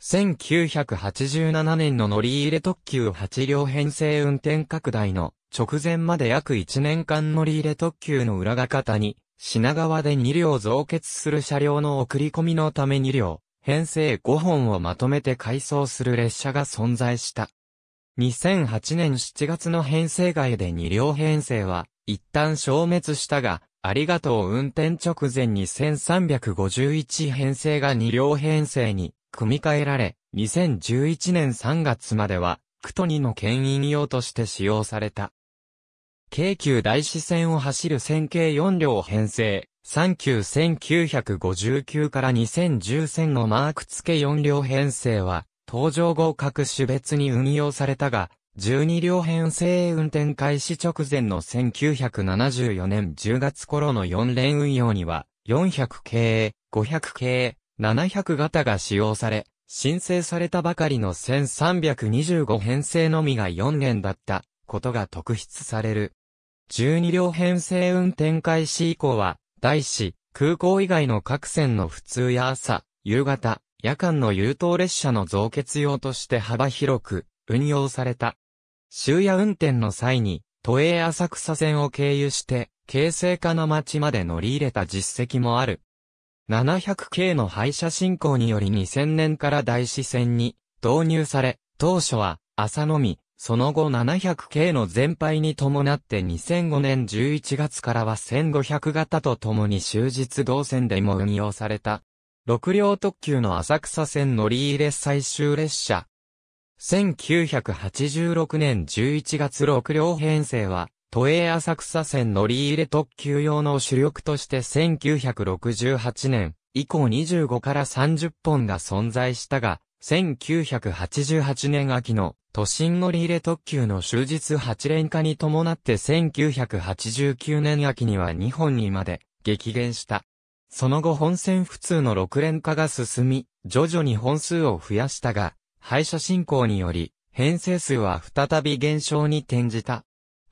1987年の乗り入れ特急8両編成運転拡大の直前まで約1年間乗り入れ特急の裏方に品川で2両増結する車両の送り込みのため2両編成5本をまとめて改装する列車が存在した。2008年7月の編成外で2両編成は一旦消滅したが、ありがとう運転直前に1351編成が2両編成に組み替えられ、2011年3月までは、クトニの牽引用として使用された。京急大師線を走る線形4両編成、3 9 9 5 9から2010線のマーク付け4両編成は、登場後各種別に運用されたが、12両編成運転開始直前の1974年10月頃の4連運用には、400系、500系、700型が使用され、申請されたばかりの1325編成のみが4連だったことが特筆される。12両編成運転開始以降は、大使、空港以外の各線の普通や朝、夕方、夜間の優等列車の増結用として幅広く運用された。終夜運転の際に、都営浅草線を経由して、京成化の町まで乗り入れた実績もある。700系の廃車進行により2000年から大支線に導入され、当初は朝のみ、その後700系の全廃に伴って2005年11月からは1500型と共に終日動線でも運用された。6両特急の浅草線乗り入れ最終列車、1986年11月6両編成は、都営浅草線乗り入れ特急用の主力として1968年以降25から30本が存在したが、1988年秋の都心乗り入れ特急の終日8連化に伴って1989年秋には2本にまで激減した。その後本線普通の6連化が進み、徐々に本数を増やしたが、廃車進行により、編成数は再び減少に転じた。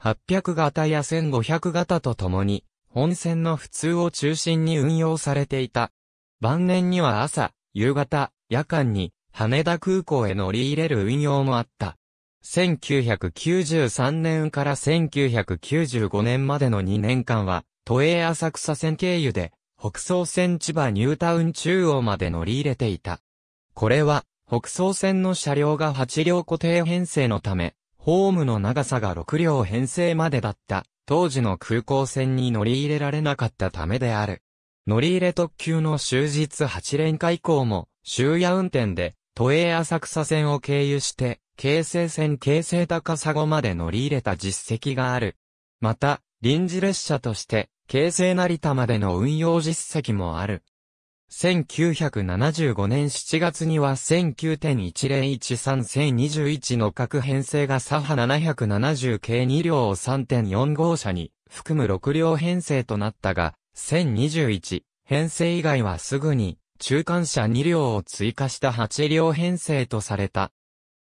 800型や1500型とともに、本線の普通を中心に運用されていた。晩年には朝、夕方、夜間に、羽田空港へ乗り入れる運用もあった。1993年から1995年までの2年間は、都営浅草線経由で、北総線千葉ニュータウン中央まで乗り入れていた。これは、北総線の車両が8両固定編成のため、ホームの長さが6両編成までだった、当時の空港線に乗り入れられなかったためである。乗り入れ特急の終日8連下以降も、終夜運転で、都営浅草線を経由して、京成線京成高砂まで乗り入れた実績がある。また、臨時列車として、京成成田までの運用実績もある。1975年7月には1 9 1 0 1 3 0 2 1の各編成が左派770系2両を3.4号車に含む6両編成となったが、1021編成以外はすぐに中間車2両を追加した8両編成とされた。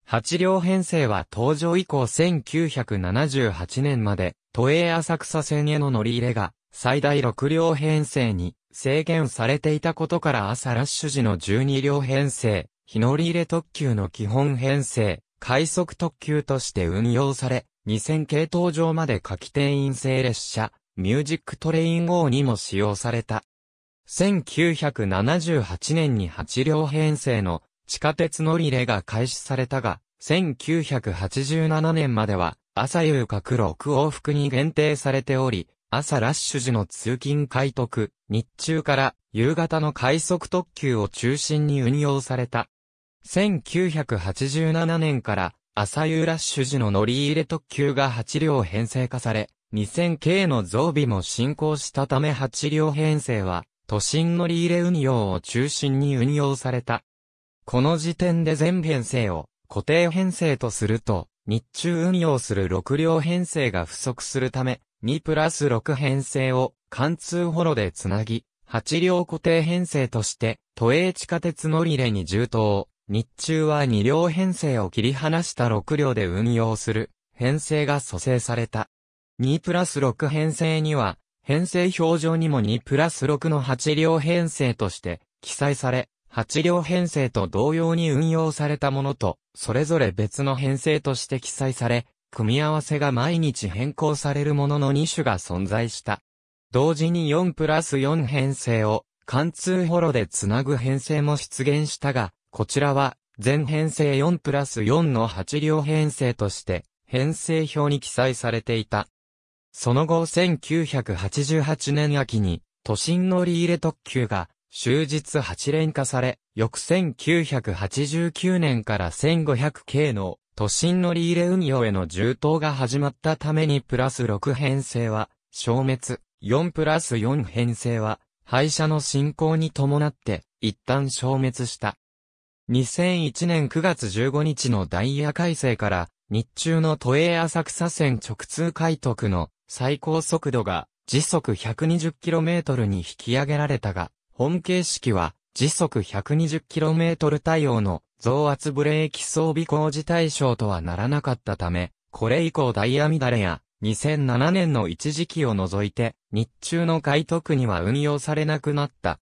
8両編成は登場以降1978年まで都営浅草線への乗り入れが最大6両編成に制限されていたことから朝ラッシュ時の12両編成、日乗り入れ特急の基本編成、快速特急として運用され、2000系統上まで下季定員制列車、ミュージックトレイン号にも使用された。1978年に8両編成の地下鉄乗り入れが開始されたが、1987年までは朝夕各6往復に限定されており、朝ラッシュ時の通勤快特、日中から夕方の快速特急を中心に運用された。1987年から朝夕ラッシュ時の乗り入れ特急が8両編成化され、2000系の増備も進行したため8両編成は都心乗り入れ運用を中心に運用された。この時点で全編成を固定編成とすると、日中運用する6両編成が不足するため、2プラス6編成を貫通ホロでつなぎ、8両固定編成として、都営地下鉄の入れに充当。日中は2両編成を切り離した6両で運用する編成が蘇生された。2プラス6編成には、編成表上にも2プラス6の8両編成として記載され、8両編成と同様に運用されたものと、それぞれ別の編成として記載され、組み合わせが毎日変更されるものの2種が存在した。同時に4プラス4編成を貫通ホロでつなぐ編成も出現したが、こちらは全編成4プラス4の8両編成として編成表に記載されていた。その後1988年秋に都心乗り入れ特急が終日8連化され、翌1989年から1500系の都心乗り入れ運用への充当が始まったためにプラス6編成は消滅、4プラス4編成は廃車の進行に伴って一旦消滅した。2001年9月15日のダイヤ改正から日中の都営浅草線直通快特の最高速度が時速 120km に引き上げられたが、本形式は時速 120km 対応の増圧ブレーキ装備工事対象とはならなかったため、これ以降ダイヤ乱れや、2007年の一時期を除いて、日中の外特には運用されなくなった。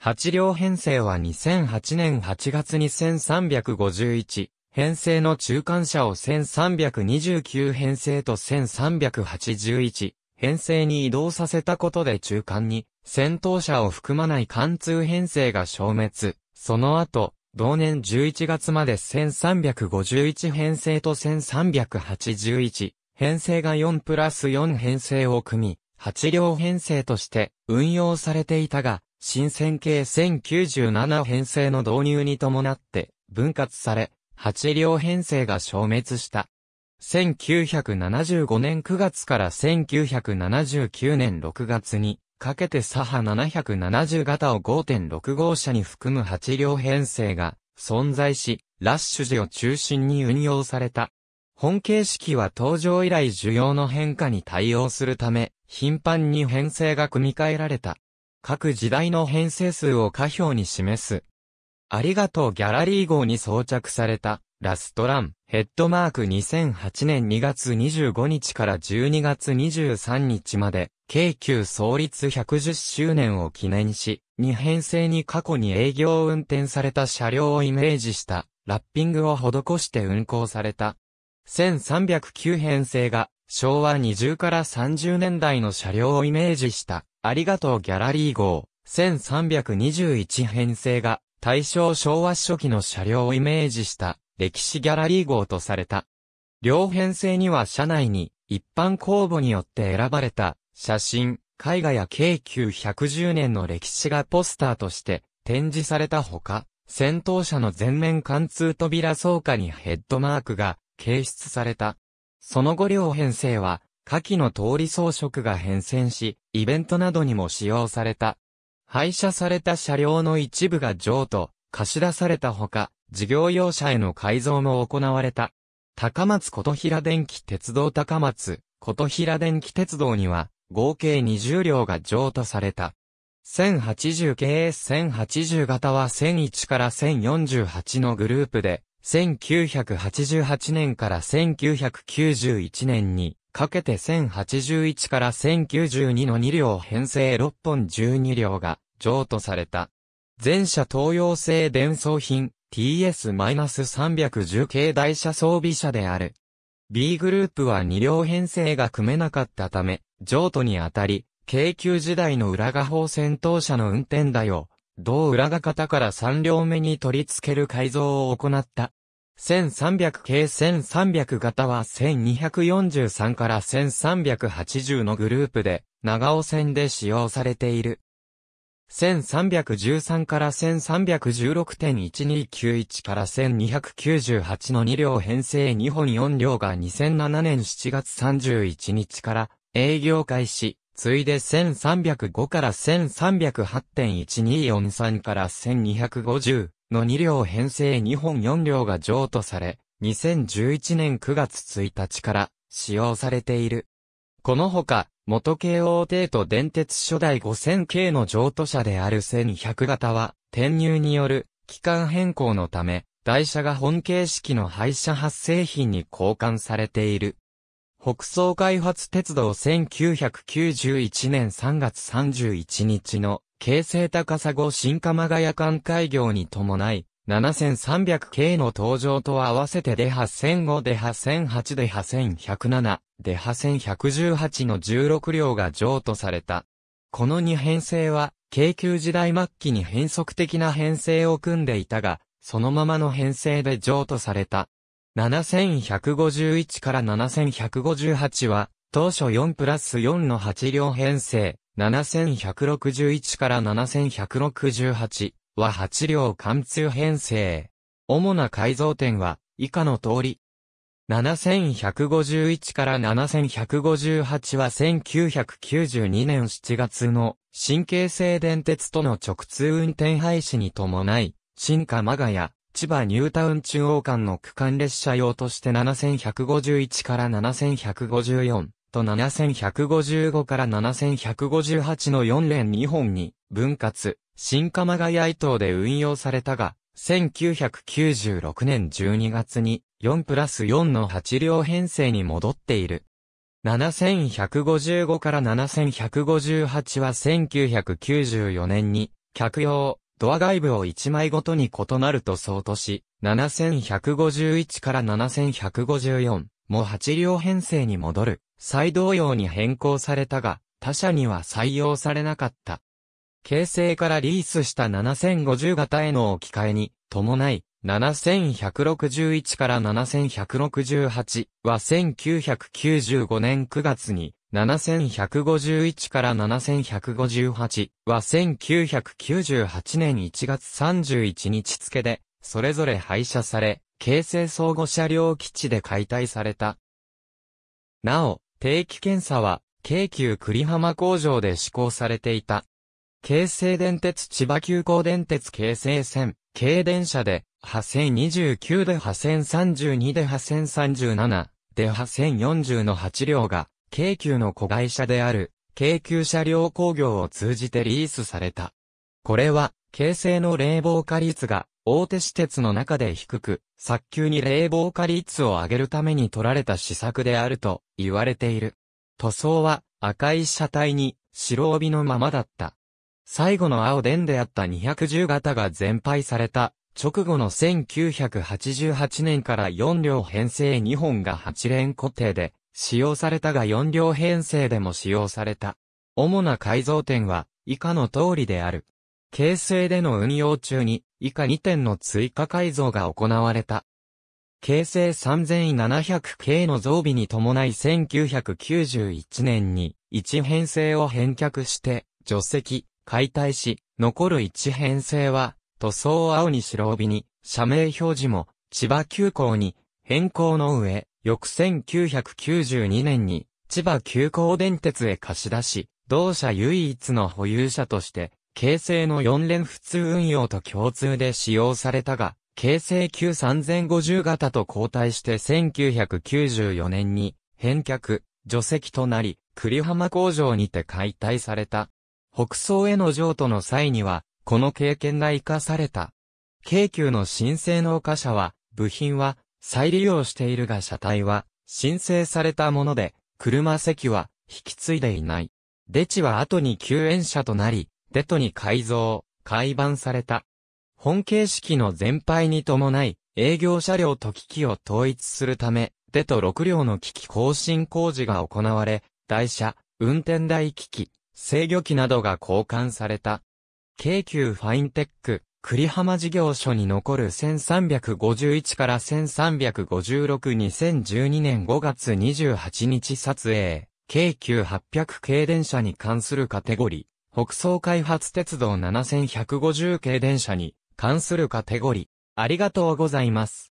8両編成は2008年8月に1351、編成の中間車を1329編成と1381、編成に移動させたことで中間に、戦闘車を含まない貫通編成が消滅。その後、同年11月まで1351編成と1381編成が4プラス4編成を組み、8両編成として運用されていたが、新線系1097編成の導入に伴って分割され、8両編成が消滅した。1975年9月から1979年6月にかけて左派770型を5.6号車に含む8両編成が存在し、ラッシュ時を中心に運用された。本形式は登場以来需要の変化に対応するため、頻繁に編成が組み替えられた。各時代の編成数を下表に示す。ありがとうギャラリー号に装着された、ラストラン、ヘッドマーク2008年2月25日から12月23日まで、京急創立110周年を記念し、2編成に過去に営業運転された車両をイメージしたラッピングを施して運行された。1309編成が昭和20から30年代の車両をイメージしたありがとうギャラリー号。1321編成が大正昭和初期の車両をイメージした歴史ギャラリー号とされた。両編成には車内に一般公募によって選ばれた写真、絵画や計910年の歴史がポスターとして展示されたほか、戦闘車の全面貫通扉倉下にヘッドマークが掲出された。その後両編成は、下記の通り装飾が変遷し、イベントなどにも使用された。廃車された車両の一部が譲渡、貸し出されたほか、事業用車への改造も行われた。高松琴平電気鉄道高松、琴平電気鉄道には、合計20両が譲渡された。1080系 S1080 型は1001から1048のグループで、1988年から1991年にかけて1081から1092の2両編成6本12両が譲渡された。全車東洋製伝送品 TS-310 系台車装備車である。B グループは2両編成が組めなかったため、譲渡にあたり、京急時代の浦賀法戦闘車の運転台を、同浦賀方から3両目に取り付ける改造を行った。1300系1300型は1243から1380のグループで、長尾線で使用されている。1313から1316.1291から1298の2両編成2本4両が2007年7月31日から営業開始、ついで1305から1308.1243から1250の2両編成2本4両が譲渡され、2011年9月1日から使用されている。このほか、元慶王帝都電鉄初代5000系の譲渡車である1 2 0 0型は、転入による機関変更のため、台車が本形式の廃車発生品に交換されている。北総開発鉄道1991年3月31日の京成高砂新鎌ヶ谷間開業に伴い、7300系の登場と合わせてデハ1005デハ1008デハ1107デハ1118の16両が譲渡された。この2編成は、京急時代末期に変則的な編成を組んでいたが、そのままの編成で譲渡された。7151から7158は、当初4プラス4の8両編成、7161から7168は8両貫通編成。主な改造点は、以下の通り。7151から7158は1992年7月の新京成電鉄との直通運転廃止に伴い、新鎌ヶ谷、千葉ニュータウン中央間の区間列車用として7151から7154と7155から7158の4連2本に分割、新鎌ヶ谷伊東で運用されたが、1996年12月に4プラス4の8両編成に戻っている。7155から7158は1994年に客用、ドア外部を1枚ごとに異なると相当し、7151から7154も8両編成に戻る、再同様に変更されたが、他社には採用されなかった。形成からリースした7050型への置き換えに、伴い、7161から7168は1995年9月に7151から7158は1998年1月31日付で、それぞれ廃車され、京成相互車両基地で解体された。なお、定期検査は、京急栗浜工場で施行されていた。京成電鉄千葉急行電鉄京成線、京電車で、8 0 29で8 0 32で8 0 37で8 0 40の8両が、京急の子会社である、京急車両工業を通じてリースされた。これは、京成の冷房化率が、大手私鉄の中で低く、早急に冷房化率を上げるために取られた施策であると言われている。塗装は赤い車体に白帯のままだった。最後の青電であった210型が全廃された直後の1988年から4両編成2本が8連固定で使用されたが4両編成でも使用された。主な改造点は以下の通りである。形成での運用中に以下2点の追加改造が行われた。形成 3700K の増備に伴い1991年に1編成を返却して除籍、解体し、残る1編成は塗装を青に白帯に社名表示も千葉急行に変更の上、翌1992年に、千葉急行電鉄へ貸し出し、同社唯一の保有者として、京成の4連普通運用と共通で使用されたが、京成急3050型と交代して1994年に、返却、除籍となり、栗浜工場にて解体された。北総への譲渡の際には、この経験が活かされた。京急の新性能貨車は、部品は、再利用しているが車体は申請されたもので、車席は引き継いでいない。デチは後に救援車となり、デトに改造、改版された。本形式の全廃に伴い、営業車両と機器を統一するため、デト6両の機器更新工事が行われ、台車、運転台機器、制御機などが交換された。京急ファインテック、栗浜事業所に残る1351から13562012年5月28日撮影、京急800系電車に関するカテゴリー、北総開発鉄道7150系電車に関するカテゴリー、ありがとうございます。